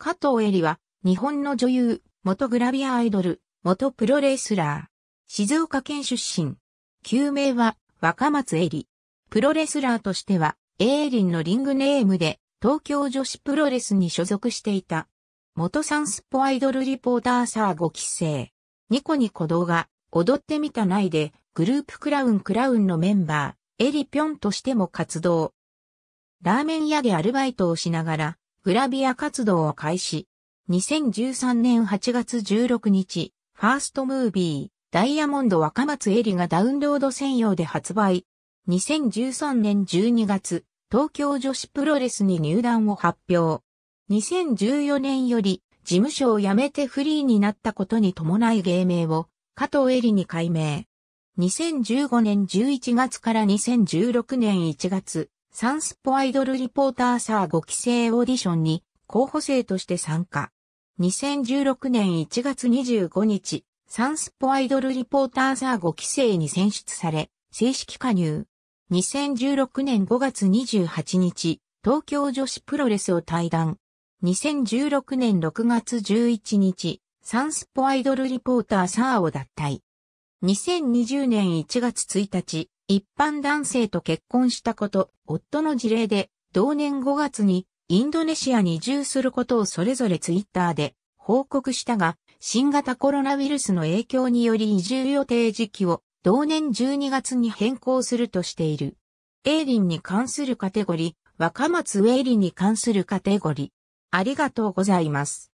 加藤恵里は、日本の女優、元グラビアアイドル、元プロレスラー。静岡県出身。旧名は、若松恵里。プロレスラーとしては、エーリンのリングネームで、東京女子プロレスに所属していた。元サンスポアイドルリポーターサー5期生。ニコニコ動画、踊ってみたないで、グループクラウンクラウンのメンバー、エリピョンとしても活動。ラーメン屋でアルバイトをしながら、グラビア活動を開始。2013年8月16日、ファーストムービー、ダイヤモンド若松エリがダウンロード専用で発売。2013年12月、東京女子プロレスに入団を発表。2014年より、事務所を辞めてフリーになったことに伴い芸名を、加藤エリに改名。2015年11月から2016年1月、サンスポアイドルリポーターサー5期生オーディションに候補生として参加。2016年1月25日、サンスポアイドルリポーターサー5期生に選出され、正式加入。2016年5月28日、東京女子プロレスを退団。2016年6月11日、サンスポアイドルリポーターサーを脱退。2020年1月1日、一般男性と結婚したこと、夫の事例で、同年5月にインドネシアに移住することをそれぞれツイッターで報告したが、新型コロナウイルスの影響により移住予定時期を同年12月に変更するとしている。エイリンに関するカテゴリー、若松ウェイリンに関するカテゴリー。ありがとうございます。